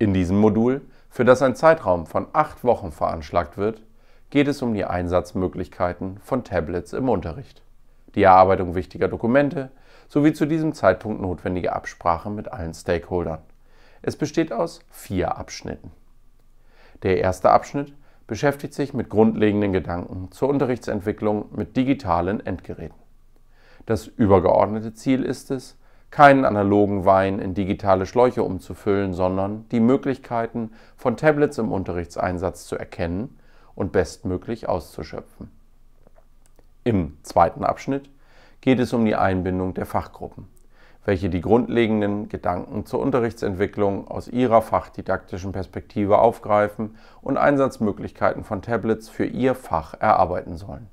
In diesem Modul, für das ein Zeitraum von acht Wochen veranschlagt wird, geht es um die Einsatzmöglichkeiten von Tablets im Unterricht, die Erarbeitung wichtiger Dokumente sowie zu diesem Zeitpunkt notwendige Absprachen mit allen Stakeholdern. Es besteht aus vier Abschnitten. Der erste Abschnitt beschäftigt sich mit grundlegenden Gedanken zur Unterrichtsentwicklung mit digitalen Endgeräten. Das übergeordnete Ziel ist es, keinen analogen Wein in digitale Schläuche umzufüllen, sondern die Möglichkeiten von Tablets im Unterrichtseinsatz zu erkennen und bestmöglich auszuschöpfen. Im zweiten Abschnitt geht es um die Einbindung der Fachgruppen, welche die grundlegenden Gedanken zur Unterrichtsentwicklung aus ihrer fachdidaktischen Perspektive aufgreifen und Einsatzmöglichkeiten von Tablets für ihr Fach erarbeiten sollen.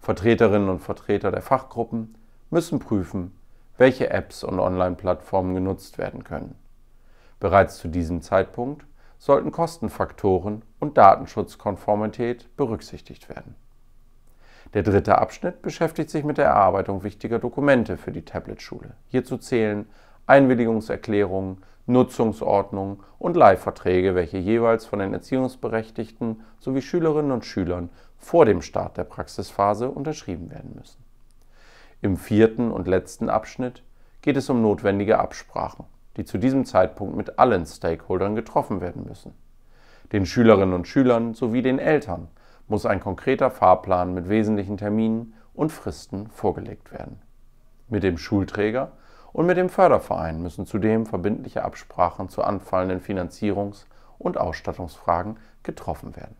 Vertreterinnen und Vertreter der Fachgruppen müssen prüfen, welche Apps und Online-Plattformen genutzt werden können. Bereits zu diesem Zeitpunkt sollten Kostenfaktoren und Datenschutzkonformität berücksichtigt werden. Der dritte Abschnitt beschäftigt sich mit der Erarbeitung wichtiger Dokumente für die Tablet-Schule. Hierzu zählen Einwilligungserklärungen, Nutzungsordnungen und Leihverträge, welche jeweils von den Erziehungsberechtigten sowie Schülerinnen und Schülern vor dem Start der Praxisphase unterschrieben werden müssen. Im vierten und letzten Abschnitt geht es um notwendige Absprachen, die zu diesem Zeitpunkt mit allen Stakeholdern getroffen werden müssen. Den Schülerinnen und Schülern sowie den Eltern muss ein konkreter Fahrplan mit wesentlichen Terminen und Fristen vorgelegt werden. Mit dem Schulträger und mit dem Förderverein müssen zudem verbindliche Absprachen zu anfallenden Finanzierungs- und Ausstattungsfragen getroffen werden.